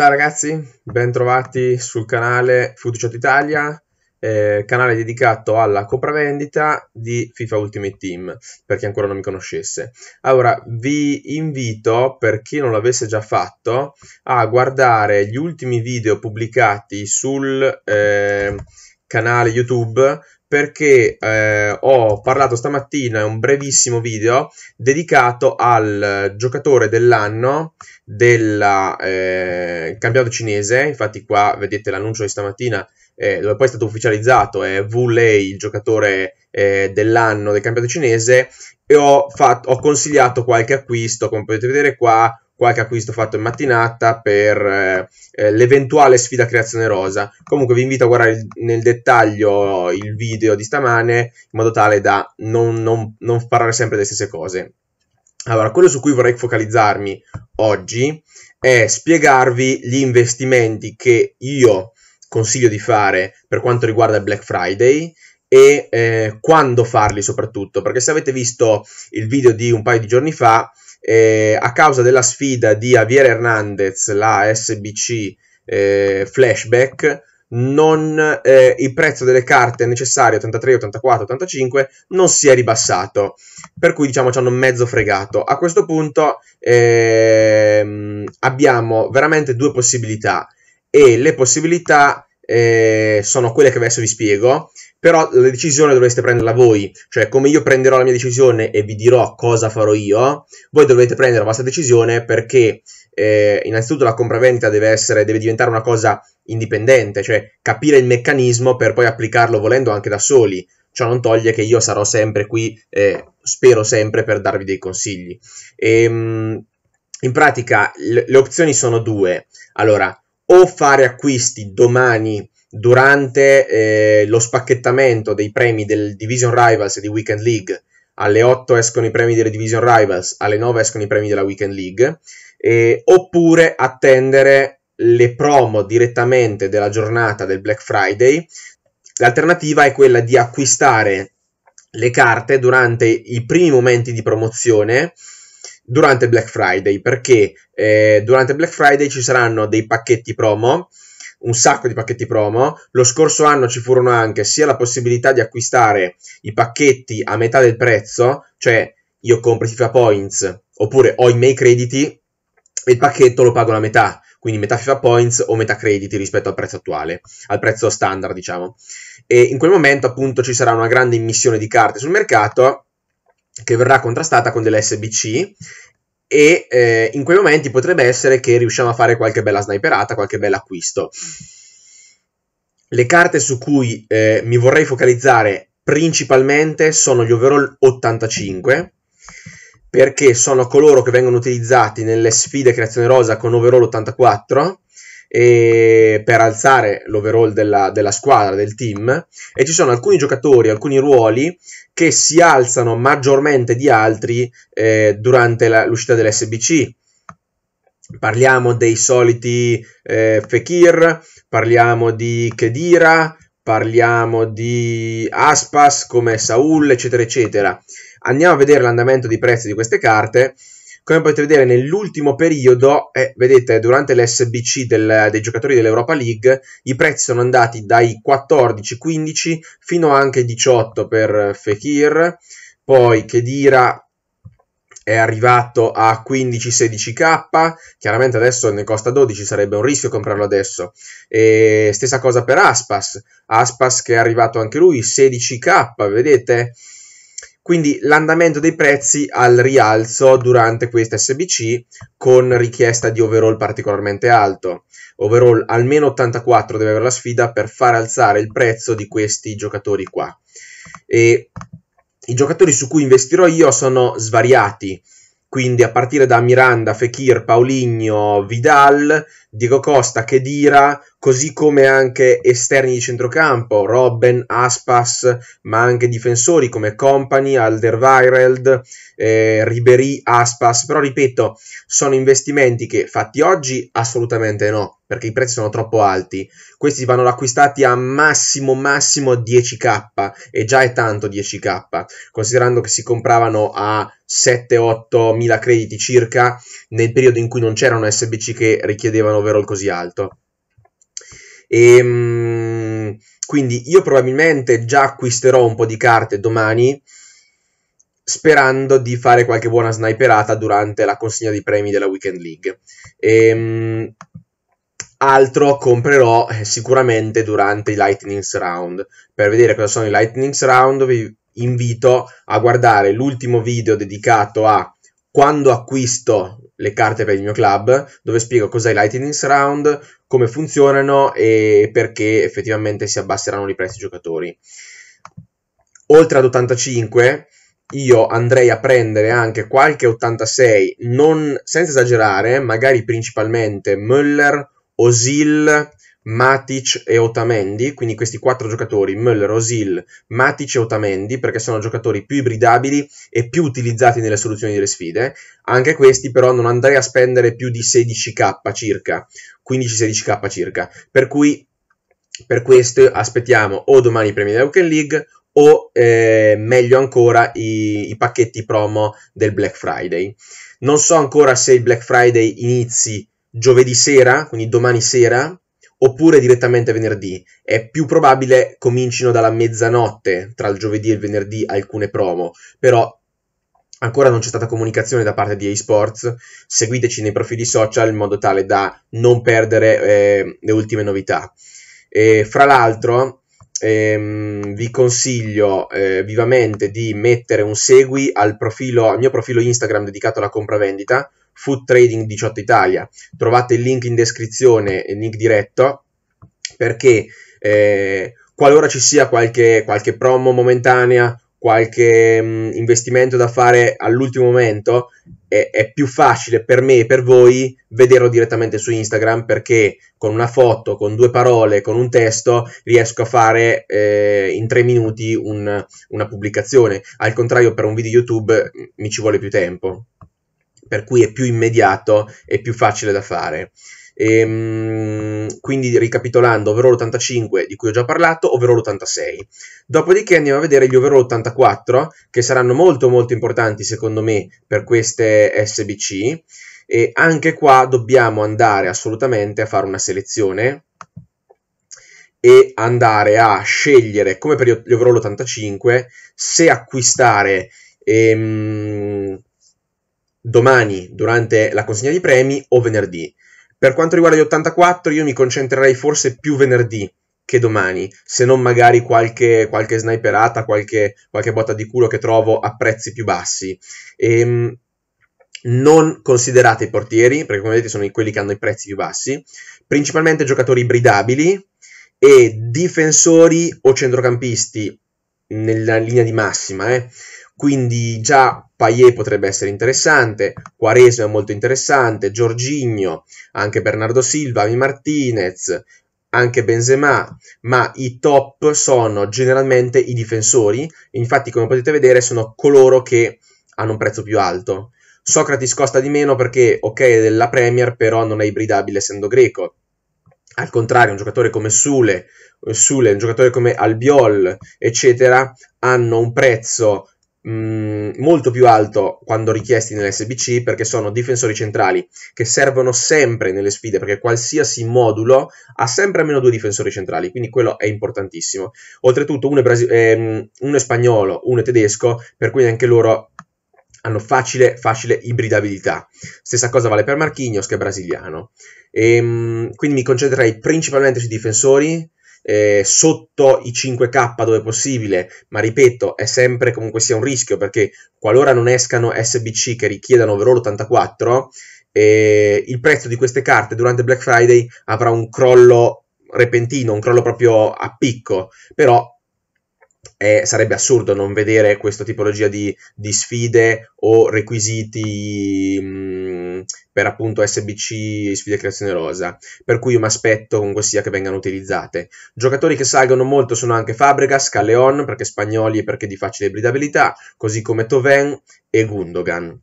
Ciao ragazzi, bentrovati sul canale Futuchat Italia, eh, canale dedicato alla compravendita di FIFA Ultimate Team, per chi ancora non mi conoscesse. Allora, vi invito, per chi non l'avesse già fatto, a guardare gli ultimi video pubblicati sul... Eh, canale YouTube perché eh, ho parlato stamattina, è un brevissimo video dedicato al giocatore dell'anno del eh, campionato cinese, infatti qua vedete l'annuncio di stamattina eh, dove poi è stato ufficializzato, è Wu Lei il giocatore eh, dell'anno del campionato cinese e ho, fatto, ho consigliato qualche acquisto, come potete vedere qua qualche acquisto fatto in mattinata per eh, eh, l'eventuale sfida creazione rosa. Comunque vi invito a guardare nel dettaglio il video di stamane in modo tale da non, non, non parlare sempre delle stesse cose. Allora, quello su cui vorrei focalizzarmi oggi è spiegarvi gli investimenti che io consiglio di fare per quanto riguarda il Black Friday e eh, quando farli soprattutto, perché se avete visto il video di un paio di giorni fa, eh, a causa della sfida di Javier Hernandez, la SBC eh, Flashback, non, eh, il prezzo delle carte necessarie 83, 84, 85 non si è ribassato, per cui diciamo ci hanno mezzo fregato. A questo punto ehm, abbiamo veramente due possibilità e le possibilità eh, sono quelle che adesso vi spiego, però la decisione dovreste prenderla voi, cioè come io prenderò la mia decisione e vi dirò cosa farò io, voi dovete prendere la vostra decisione perché eh, innanzitutto la compravendita deve, essere, deve diventare una cosa indipendente, cioè capire il meccanismo per poi applicarlo volendo anche da soli. Ciò non toglie che io sarò sempre qui, eh, spero sempre, per darvi dei consigli. E, ehm, in pratica le, le opzioni sono due. Allora, o fare acquisti domani durante eh, lo spacchettamento dei premi del Division Rivals e di Weekend League. Alle 8 escono i premi delle Division Rivals, alle 9 escono i premi della Weekend League. Eh, oppure attendere le promo direttamente della giornata del Black Friday. L'alternativa è quella di acquistare le carte durante i primi momenti di promozione durante Black Friday, perché eh, durante Black Friday ci saranno dei pacchetti promo, un sacco di pacchetti promo. Lo scorso anno ci furono anche sia la possibilità di acquistare i pacchetti a metà del prezzo, cioè io compro FIFA Points oppure ho i miei crediti e il pacchetto lo pago la metà, quindi metà FIFA Points o metà crediti rispetto al prezzo attuale, al prezzo standard, diciamo. E in quel momento, appunto, ci sarà una grande immissione di carte sul mercato che verrà contrastata con delle SBC e eh, in quei momenti potrebbe essere che riusciamo a fare qualche bella sniperata, qualche bel acquisto. Le carte su cui eh, mi vorrei focalizzare principalmente sono gli overall 85 perché sono coloro che vengono utilizzati nelle sfide creazione rosa con overall 84 e per alzare l'overall della, della, squadra, del team, e ci sono alcuni giocatori, alcuni ruoli che si alzano maggiormente di altri eh, durante la, l'uscita dell'SBC. Parliamo dei soliti eh, Fekir, parliamo di Kedira, parliamo di Aspas come Saul, eccetera, eccetera. Andiamo a vedere l'andamento di prezzi di queste carte come potete vedere nell'ultimo periodo, eh, vedete durante l'SBC del, dei giocatori dell'Europa League, i prezzi sono andati dai 14, 15 fino anche 18 per Fekir, poi Kedira è arrivato a 15-16k, chiaramente adesso ne costa 12, sarebbe un rischio comprarlo adesso. E stessa cosa per Aspas, Aspas che è arrivato anche lui 16k, vedete? Quindi l'andamento dei prezzi al rialzo durante questa SBC con richiesta di overall particolarmente alto. Overall almeno 84 deve avere la sfida per far alzare il prezzo di questi giocatori qua. E i giocatori su cui investirò io sono svariati quindi a partire da Miranda, Fekir, Paulinho, Vidal, Diego Costa, Chedira, così come anche esterni di centrocampo, Robben, Aspas, ma anche difensori come Company, Alderweireld, eh, Ribery, Aspas, però ripeto, sono investimenti che fatti oggi assolutamente no, perché i prezzi sono troppo alti, questi vanno acquistati a massimo massimo 10k e già è tanto 10k, considerando che si compravano a 7-8 mila crediti circa nel periodo in cui non c'erano SBC che richiedevano vero il così alto. E, ehm, mh, quindi io probabilmente già acquisterò un po' di carte domani sperando di fare qualche buona sniperata durante la consegna dei premi della Weekend League. E, ehm, mh, altro comprerò eh, sicuramente durante i Lightning's Round. Per vedere cosa sono i Lightning's Round vi invito a guardare l'ultimo video dedicato a quando acquisto le carte per il mio club, dove spiego cos'è Lightning Round, come funzionano e perché effettivamente si abbasseranno i prezzi dei giocatori. Oltre ad 85, io andrei a prendere anche qualche 86, non, senza esagerare, magari principalmente Müller, Osil, Matic e Otamendi, quindi questi quattro giocatori, Müller, Osil, Matic e Otamendi, perché sono giocatori più ibridabili e più utilizzati nelle soluzioni delle sfide. Anche questi però non andrei a spendere più di 16k circa, 15-16k circa. Per cui per questo aspettiamo o domani i premi della dell'Euken League o eh, meglio ancora i, i pacchetti promo del Black Friday. Non so ancora se il Black Friday inizi giovedì sera, quindi domani sera, oppure direttamente venerdì. È più probabile comincino dalla mezzanotte tra il giovedì e il venerdì alcune promo, però ancora non c'è stata comunicazione da parte di eSports. Seguiteci nei profili social in modo tale da non perdere eh, le ultime novità. E, fra l'altro, ehm, vi consiglio eh, vivamente di mettere un segui al, profilo, al mio profilo Instagram dedicato alla compravendita Food Trading 18 Italia. Trovate il link in descrizione, il link diretto, perché eh, qualora ci sia qualche, qualche promo momentanea, qualche mh, mm, investimento da fare all'ultimo momento, è, è, più facile per me e per voi vederlo direttamente su Instagram perché con una foto, con due parole, con un testo riesco a fare eh, in tre minuti un, una pubblicazione. Al contrario, per un video YouTube mm, mi ci vuole più tempo per cui è più immediato e più facile da fare. E, ehm, quindi ricapitolando, overall 85 di cui ho già parlato, overall 86. Dopodiché andiamo a vedere gli overall 84 che saranno molto molto importanti secondo me per queste SBC e anche qua dobbiamo andare assolutamente a fare una selezione e andare a scegliere come per gli overall 85 se acquistare ehm, domani durante la consegna di premi o venerdì. Per quanto riguarda gli 84, io mi concentrerei forse più venerdì che domani, se non magari qualche, qualche sniperata, qualche, qualche botta di culo che trovo a prezzi più bassi. Ehm, non considerate i portieri, perché come vedete sono quelli che hanno i prezzi più bassi, principalmente giocatori ibridabili e difensori o centrocampisti nella linea di massima, eh, quindi già Payet potrebbe essere interessante, Quaresma è molto interessante, Giorgigno, anche Bernardo Silva, Avi Martinez, anche Benzema, ma i top sono generalmente i difensori, infatti come potete vedere sono coloro che hanno un prezzo più alto. Socrates costa di meno perché, ok, è della Premier, però non è ibridabile essendo greco. Al contrario, un giocatore come Sule, Sule un giocatore come Albiol, eccetera, hanno un prezzo Mm, molto più alto quando richiesti nell'SBC perché sono difensori centrali che servono sempre nelle sfide perché qualsiasi modulo ha sempre almeno due difensori centrali quindi quello è importantissimo oltretutto uno è, Brasi- ehm, uno è spagnolo uno è tedesco per cui anche loro hanno facile, facile ibridabilità. Stessa cosa vale per Marquinhos che è brasiliano. E, ehm, quindi mi concentrerei principalmente sui difensori, eh, sotto i 5k dove possibile, ma ripeto, è sempre comunque sia un rischio perché qualora non escano SBC che richiedano overall 84, eh, il prezzo di queste carte durante Black Friday avrà un crollo repentino, un crollo proprio a picco, però eh, sarebbe assurdo non vedere questa tipologia di, di sfide o requisiti mh, mm, per appunto SBC e sfide creazione rosa, per cui io mi aspetto comunque sia che vengano utilizzate. Giocatori che salgono molto sono anche Fabregas, Calleon, perché spagnoli e perché di facile ibridabilità, così come Toven e Gundogan.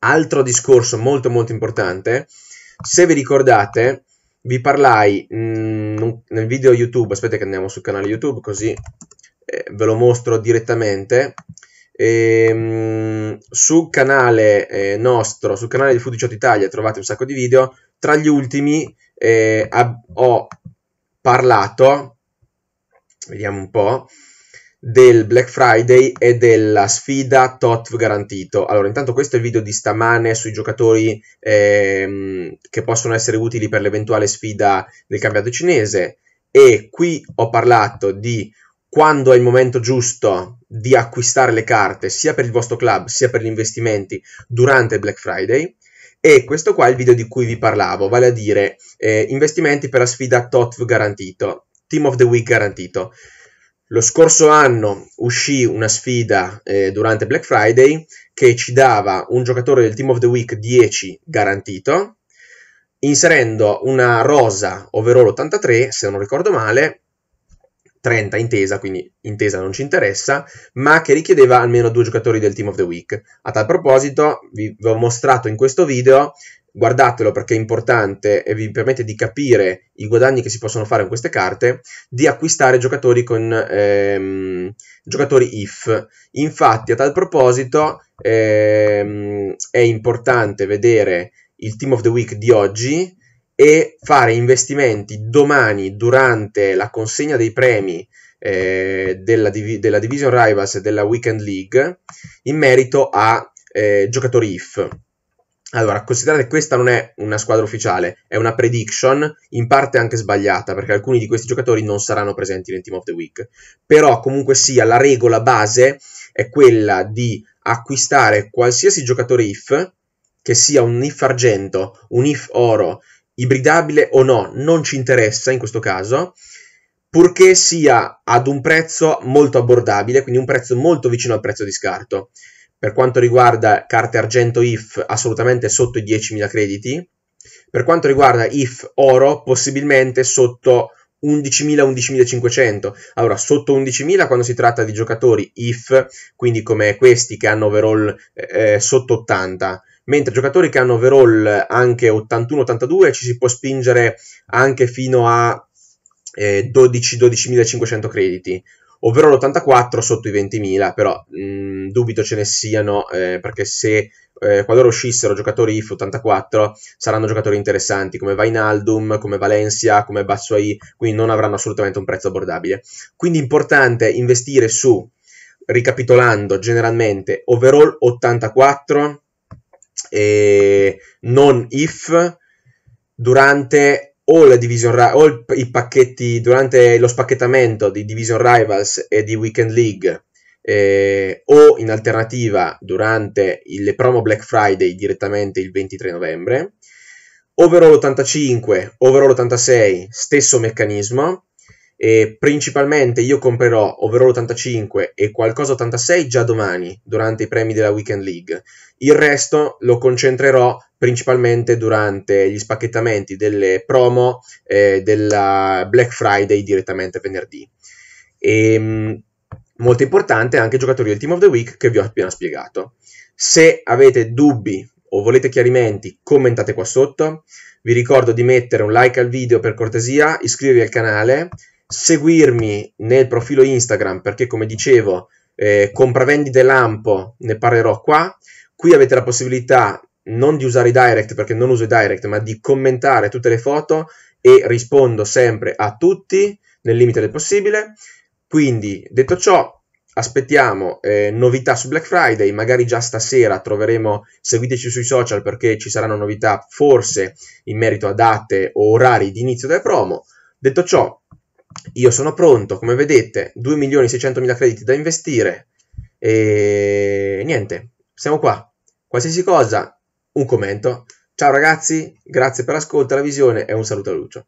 Altro discorso molto molto importante, se vi ricordate, vi parlai mh, mm, nel video YouTube, aspetta che andiamo sul canale YouTube così eh, ve lo mostro direttamente, e, ehm, sul canale eh, nostro, sul canale di Food 18 Italia, trovate un sacco di video. Tra gli ultimi eh, ho parlato, vediamo un po', del Black Friday e della sfida tot garantito. Allora, intanto questo è il video di stamane sui giocatori ehm, che possono essere utili per l'eventuale sfida del campionato cinese e qui ho parlato di quando è il momento giusto di acquistare le carte sia per il vostro club sia per gli investimenti durante Black Friday. E questo qua è il video di cui vi parlavo, vale a dire eh, investimenti per la sfida TOTV garantito, Team of the Week garantito. Lo scorso anno uscì una sfida eh, durante Black Friday che ci dava un giocatore del Team of the Week 10 garantito, inserendo una rosa overall 83, se non ricordo male, 30 intesa, quindi intesa non ci interessa, ma che richiedeva almeno due giocatori del Team of the Week. A tal proposito, vi, ho mostrato in questo video, guardatelo perché è importante e vi permette di capire i guadagni che si possono fare con queste carte, di acquistare giocatori con ehm, giocatori if. Infatti, a tal proposito, ehm, è importante vedere il Team of the Week di oggi, e fare investimenti domani durante la consegna dei premi eh, della, div- della, Division Rivals e della Weekend League in merito a eh, giocatori IF. Allora, considerate che questa non è una squadra ufficiale, è una prediction, in parte anche sbagliata, perché alcuni di questi giocatori non saranno presenti nel Team of the Week. Però, comunque sia, la regola base è quella di acquistare qualsiasi giocatore IF, che sia un IF argento, un IF oro, ibridabile o no, non ci interessa in questo caso, purché sia ad un prezzo molto abbordabile, quindi un prezzo molto vicino al prezzo di scarto. Per quanto riguarda carte argento IF, assolutamente sotto i 10.000 crediti. Per quanto riguarda IF oro, possibilmente sotto 11.000-11.500. Allora, sotto 11.000 quando si tratta di giocatori IF, quindi come questi che hanno overall eh, eh sotto 80 mentre giocatori che hanno overall anche 81-82 ci si può spingere anche fino a eh, 12-12.500 crediti, ovvero l'84 sotto i 20.000, però mh, mm, dubito ce ne siano eh, perché se eh, qualora uscissero giocatori IF 84 saranno giocatori interessanti come Vainaldum, come Valencia, come Bassuai, quindi non avranno assolutamente un prezzo abbordabile. Quindi importante investire su, ricapitolando generalmente, overall 84, e non if durante o, la division, o i pacchetti durante lo spacchettamento di Division Rivals e di Weekend League eh, o in alternativa durante il, le promo Black Friday direttamente il 23 novembre overall 85 overall 86 stesso meccanismo e principalmente io comprerò overall 85 e qualcosa 86 già domani, durante i premi della Weekend League. Il resto lo concentrerò principalmente durante gli spacchettamenti delle promo eh, della Black Friday direttamente venerdì. E, ehm, molto importante anche i giocatori del Team of the Week che vi ho appena spiegato. Se avete dubbi o volete chiarimenti, commentate qua sotto. Vi ricordo di mettere un like al video per cortesia, iscrivervi al canale seguirmi nel profilo Instagram perché come dicevo eh, compravendite lampo ne parlerò qua qui avete la possibilità non di usare i direct perché non uso i direct ma di commentare tutte le foto e rispondo sempre a tutti nel limite del possibile quindi detto ciò aspettiamo eh, novità su Black Friday, magari già stasera troveremo, seguiteci sui social perché ci saranno novità forse in merito a date o orari di inizio del promo. Detto ciò, io sono pronto, come vedete, 2.600.000 crediti da investire e niente, siamo qua. Qualsiasi cosa, un commento. Ciao ragazzi, grazie per l'ascolto e la visione e un saluto a Lucio.